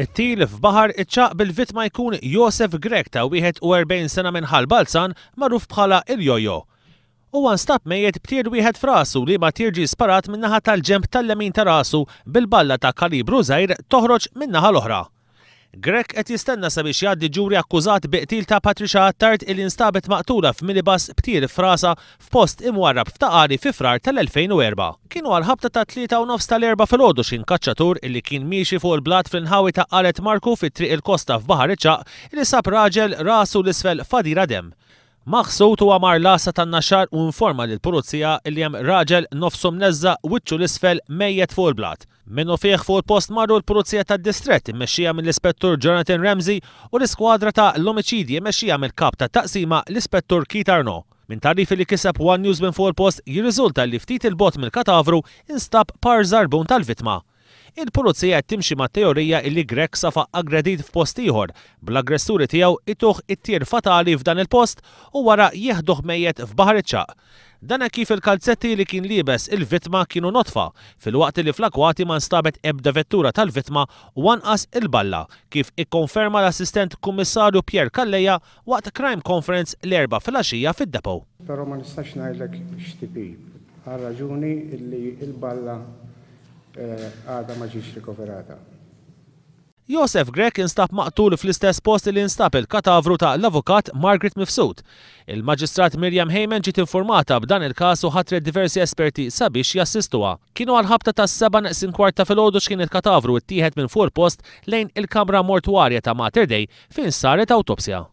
It-til f'baħar iċċaq bil-vitma jkun Josef Grek ta' 41 sena minn ħalbalzan magħruf bħala il-jojo. U għanstab mejet btir wieħed frasu li ma tirġi sparat minnaħa tal-ġemp tal-lemin ta' rasu bil-balla ta' kalibru zaħir toħroġ minnaħa l-oħra. Grek qed jistenna sabiex jgħaddi ġuri akkużat biqtil ta' Patricia Attart il instabet maqtula f'minibas btir frasa f'post imwarrab f'taqari fi frar tal-2004. Kienu għal-ħabta ta' tlieta u nofs tal-erba fil-ħodu xin kaċċatur illi kien miexi fuq il-blat fl-inħawi ta' Qalet Marku fit-triq il-Kosta f'Baħar Iċċaq li sab raġel rasu l-isfel fadira dem. Maħsut huwa mar lasa tan-naxar u informa l pulizija li hemm raġel nofsu mnezza wiċċu l-isfel mejjet fuq il-blat. Minnu fih fuq il-post marru l-Pulizija tad-Distrett immexxija mill-Ispettur Jonathan Ramsey u l-iskwadra ta' l omicidji imexxija mill-kap ta' taqsima l-Ispettur Keith Arno. Min tarifi li kiseb One News minn fuq il-post jirriżulta li ftit il-bot mill-katavru instab par zarbun tal-vitma il-pulizija timxi ma' teorija illi Grek safa aggredit f'post ieħor bl-aggressuri tiegħu ittuħ it-tier fatali f'dan il-post u wara jieħduh mejjed f'baħar iċċaq. Dana kif il-kalzetti li kien libes il-vitma kienu notfa, fil-waqt li fl-akwati ma nstabet ebda vettura tal-vitma u anqas il-balla, kif ikkonferma l-assistent kummissarju Pier Kalleja waqt Crime Conference l-erba fil-axija fid-depo. Pero ma nistax ngħidlek x'tipi, għal raġuni li il-balla Eh, għada ma ġiex rikoverata. Josef Grek instab maqtul fl-istess post li instab il-katavru ta' l-avukat Margaret Mifsud. Il-maġistrat Mirjam Heyman ġiet informata b'dan il-kasu ħatret diversi esperti sabiex jassistuha. Kienu għal-ħabta ta' seba naqsin kwarta fil-ħodu xkien il-katavru ittieħed minn fuq post lejn il-kamra mortuarja ta' Mater Dei fin saret autopsja.